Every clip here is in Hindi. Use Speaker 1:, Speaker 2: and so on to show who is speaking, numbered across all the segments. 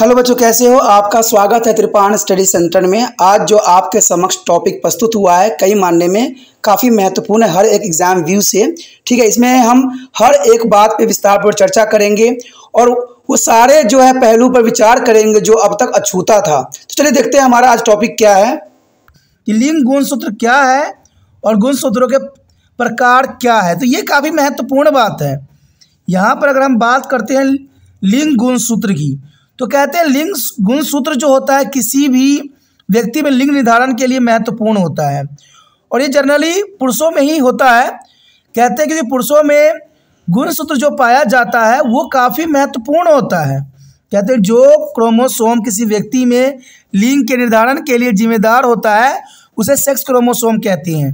Speaker 1: हेलो बच्चों कैसे हो आपका स्वागत है त्रिपाण स्टडी सेंटर में आज जो आपके समक्ष टॉपिक प्रस्तुत हुआ है कई मानने में काफ़ी महत्वपूर्ण है हर एक एग्ज़ाम व्यू से ठीक है इसमें हम हर एक बात पे विस्तार पर चर्चा करेंगे और वो सारे जो है पहलू पर विचार करेंगे जो अब तक अछूता था तो चलिए देखते हैं हमारा आज टॉपिक क्या है कि लिंग गुण सूत्र क्या है और गुण सूत्रों के प्रकार क्या है तो ये काफ़ी महत्वपूर्ण बात है यहाँ पर अगर हम बात करते हैं लिंग गुण सूत्र की तो कहते हैं लिंग गुण सूत्र जो होता है किसी भी व्यक्ति में लिंग निर्धारण के लिए महत्वपूर्ण होता है और ये जनरली पुरुषों में ही होता है कहते हैं कि पुरुषों में गुण सूत्र जो पाया जाता है वो काफ़ी महत्वपूर्ण होता है कहते हैं जो क्रोमोसोम किसी व्यक्ति में लिंग के निर्धारण के लिए जिम्मेदार होता है उसे सेक्स क्रोमोसोम कहते हैं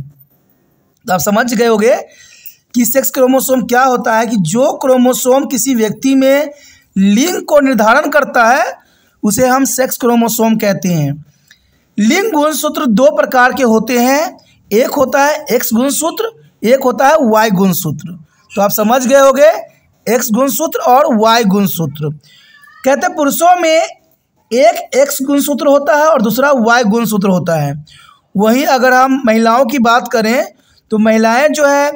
Speaker 1: तो आप समझ गए होगे कि सेक्स क्रोमोसोम क्या होता है कि जो क्रोमोसोम किसी व्यक्ति में लिंग को निर्धारण करता है उसे हम सेक्स क्रोमोसोम कहते हैं लिंग गुणसूत्र दो प्रकार के होते हैं एक होता है एक्स गुणसूत्र एक होता है वाई गुणसूत्र तो आप समझ गए होगे एक्स गुणसूत्र और वाई गुणसूत्र कहते पुरुषों में एक एक्स गुणसूत्र होता है और दूसरा वाई गुणसूत्र होता है वहीं अगर हम महिलाओं की बात करें तो महिलाएं जो है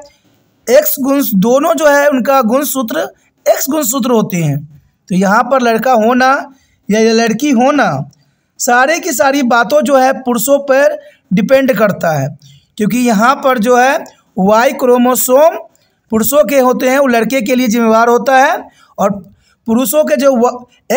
Speaker 1: एक्स गुण दोनों जो है उनका गुणसूत्र एक्स गुणसूत्र होते हैं तो यहाँ पर लड़का होना या लड़की होना सारे की सारी बातों जो है पुरुषों पर डिपेंड करता है क्योंकि यहाँ पर जो है वाई क्रोमोसोम पुरुषों के होते हैं वो लड़के के लिए जिम्मेवार होता है और पुरुषों के जो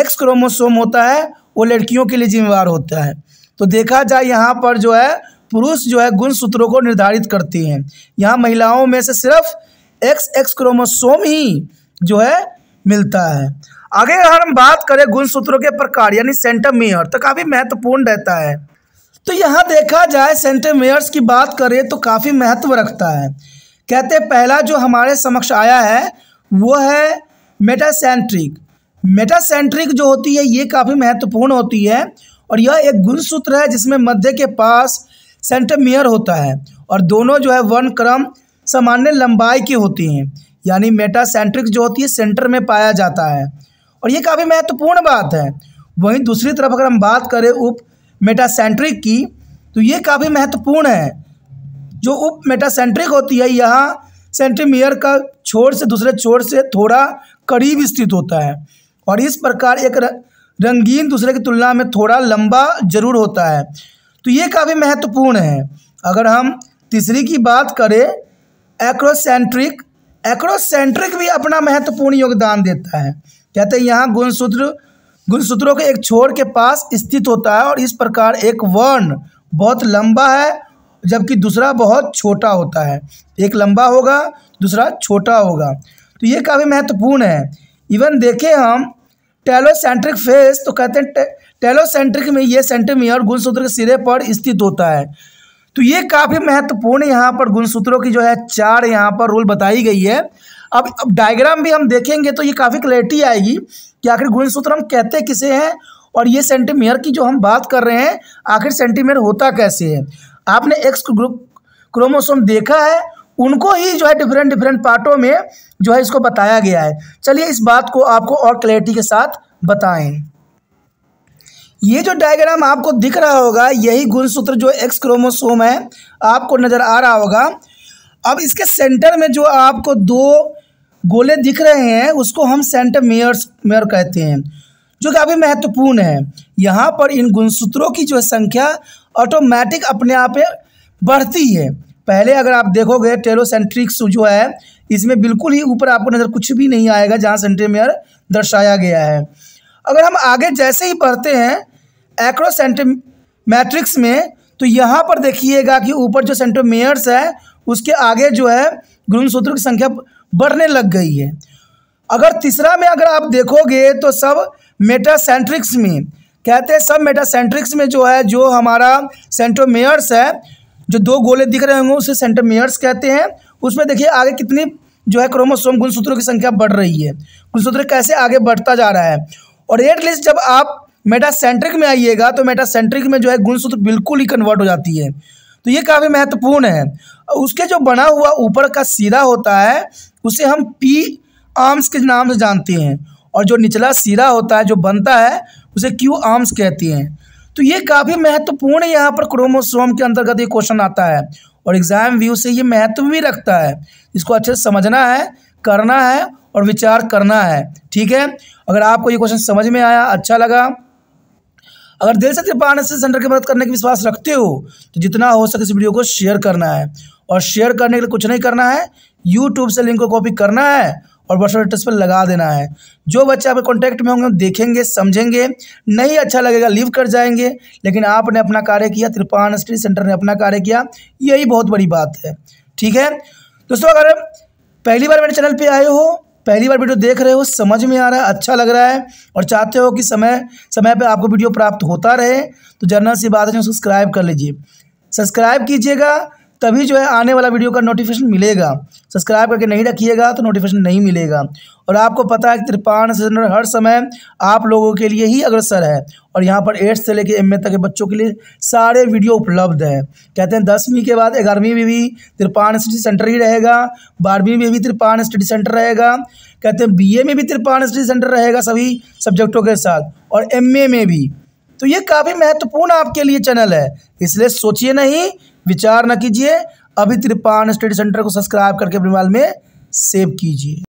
Speaker 1: एक्स क्रोमोसोम होता है वो लड़कियों के लिए जिम्मेवार होता है तो देखा जाए यहाँ पर जो है पुरुष जो है गुण सूत्रों को निर्धारित करती हैं यहाँ महिलाओं में से सिर्फ एक्स एक्स क्रोमोसोम ही जो है मिलता है आगे अगर हम बात करें गुण सूत्रों के प्रकार यानी सेंटमेयर तो काफ़ी महत्वपूर्ण रहता है तो यहाँ देखा जाए सेंटमेयर्स की बात करें तो काफ़ी महत्व रखता है कहते पहला जो हमारे समक्ष आया है वो है मेटासेंट्रिक मेटासेंट्रिक जो होती है ये काफ़ी महत्वपूर्ण होती है और यह एक गुणसूत्र है जिसमें मध्य के पास सेंटमेयर होता है और दोनों जो है वन क्रम सामान्य लंबाई की होती हैं यानी मेटासेंट्रिक जो होती है सेंटर में पाया जाता है और ये काफ़ी महत्वपूर्ण बात है वहीं दूसरी तरफ अगर हम बात करें उप मेटासेंट्रिक की तो ये काफ़ी महत्वपूर्ण है जो उप मेटासेंट्रिक होती है यहाँ सेंट्रीमियर का छोर से दूसरे छोर से थोड़ा करीब स्थित होता है और इस प्रकार एक रंगीन दूसरे की तुलना में थोड़ा लंबा जरूर होता है तो ये काफ़ी महत्वपूर्ण है अगर हम तीसरी की बात करें एक्रोसेंट्रिक एक्रोसेंट्रिक भी अपना महत्वपूर्ण योगदान देता है कहते हैं यहाँ गुणसूत्र गुणसूत्रों के एक छोर के पास स्थित होता है और इस प्रकार एक वर्ण बहुत लंबा है जबकि दूसरा बहुत छोटा होता है एक लंबा होगा दूसरा छोटा होगा तो ये काफ़ी महत्वपूर्ण है इवन देखें हम टेलोसेंट्रिक फेस तो कहते हैं टेलोसेंट्रिक में ये सेंटीमीटर गुणसूत्र के सिरे पर स्थित होता है तो ये काफ़ी महत्वपूर्ण यहाँ पर गुणसूत्रों की जो है चार यहाँ पर रूल बताई गई है अब अब डायग्राम भी हम देखेंगे तो ये काफ़ी क्लैरिटी आएगी कि आखिर गुण सूत्र हम कहते किसे हैं और ये सेंटीमीटर की जो हम बात कर रहे हैं आखिर सेंटीमीटर होता कैसे है आपने एक्स ग्रुप क्रोमोसोम देखा है उनको ही जो है डिफरेंट डिफरेंट पार्टों में जो है इसको बताया गया है चलिए इस बात को आपको और क्लैरिटी के साथ बताएं ये जो डायग्राम आपको दिख रहा होगा यही गुणसूत्र जो एक्स क्रोमोसोम है आपको नज़र आ रहा होगा अब इसके सेंटर में जो आपको दो गोले दिख रहे हैं उसको हम सेंटर मेयर मेयर कहते हैं जो काफ़ी महत्वपूर्ण है यहाँ पर इन गुणसूत्रों की जो संख्या ऑटोमेटिक अपने आप में बढ़ती है पहले अगर आप देखोगे टेलोसेंट्रिक्स जो है इसमें बिल्कुल ही ऊपर आपको नज़र कुछ भी नहीं आएगा जहाँ मेयर दर्शाया गया है अगर हम आगे जैसे ही बढ़ते हैं एक्रो मैट्रिक्स में तो यहाँ पर देखिएगा कि ऊपर जो सेंटोमेयर्स है उसके आगे जो है गुण सूत्र की संख्या बढ़ने लग गई है अगर तीसरा में अगर आप देखोगे तो सब मेटासेंट्रिक्स में कहते हैं सब मेटासेंट्रिक्स में जो है जो हमारा सेंटोमेयर्स है जो दो गोले दिख रहे होंगे उसे सेंटोमेयर्स कहते हैं उसमें देखिए आगे कितनी जो है क्रोमोसोम गुणसूत्रों की संख्या बढ़ रही है गुणसूत्र कैसे आगे बढ़ता जा रहा है और एट लिस्ट जब आप मेटासेंट्रिक में आइएगा तो मेटासेंट्रिक में जो है गुणसूत्र बिल्कुल ही कन्वर्ट हो जाती है तो ये काफ़ी महत्वपूर्ण है उसके जो बना हुआ ऊपर का सिरा होता है उसे हम पी आर्म्स के नाम से जानते हैं और जो निचला सिरा होता है जो बनता है उसे क्यू आर्म्स कहते हैं तो ये काफ़ी महत्वपूर्ण यहाँ पर क्रोमोसोम के अंतर्गत ये क्वेश्चन आता है और एग्ज़ाम व्यू से ये महत्व भी रखता है इसको अच्छे से समझना है करना है और विचार करना है ठीक है अगर आपको ये क्वेश्चन समझ में आया अच्छा लगा अगर दिल से त्रिपान सेंटर की मदद करने की विश्वास रखते हो तो जितना हो सके इस वीडियो को शेयर करना है और शेयर करने के लिए कुछ नहीं करना है यूट्यूब से लिंक को कॉपी करना है और व्हाट्सएप एड्रेस पर लगा देना है जो बच्चे आपके कॉन्टैक्ट में होंगे देखेंगे समझेंगे नहीं अच्छा लगेगा लीव कर जाएंगे लेकिन आपने अपना कार्य किया त्रिपान स्टडी सेंटर ने अपना कार्य किया यही बहुत बड़ी बात है ठीक है दोस्तों अगर पहली बार मेरे चैनल पर आए हो पहली बार वीडियो देख रहे हो समझ में आ रहा है अच्छा लग रहा है और चाहते हो कि समय समय पर आपको वीडियो प्राप्त होता रहे तो जर्नल सी बात है सब्सक्राइब कर लीजिए सब्सक्राइब कीजिएगा तभी जो है आने वाला वीडियो का नोटिफिकेशन मिलेगा सब्सक्राइब करके नहीं रखिएगा तो नोटिफिकेशन नहीं मिलेगा और आपको पता है कि त्रिपान सेंटर हर समय आप लोगों के लिए ही अग्रसर है और यहाँ पर एट्थ से लेकर एम तक के बच्चों के लिए सारे वीडियो उपलब्ध हैं कहते हैं दसवीं के बाद ग्यारहवीं में भी त्रिपान स्टडी सेंटर ही रहेगा बारहवीं में भी त्रिपान स्टडी सेंटर रहेगा कहते हैं बी में भी त्रिपान स्टडी सेंटर रहेगा सभी सब्जेक्टों के साथ और एम में भी तो ये काफ़ी महत्वपूर्ण आपके लिए चैनल है इसलिए सोचिए नहीं विचार न कीजिए अभी त्रिपान स्टडी सेंटर को सब्सक्राइब करके अपने मोबाइल में सेव कीजिए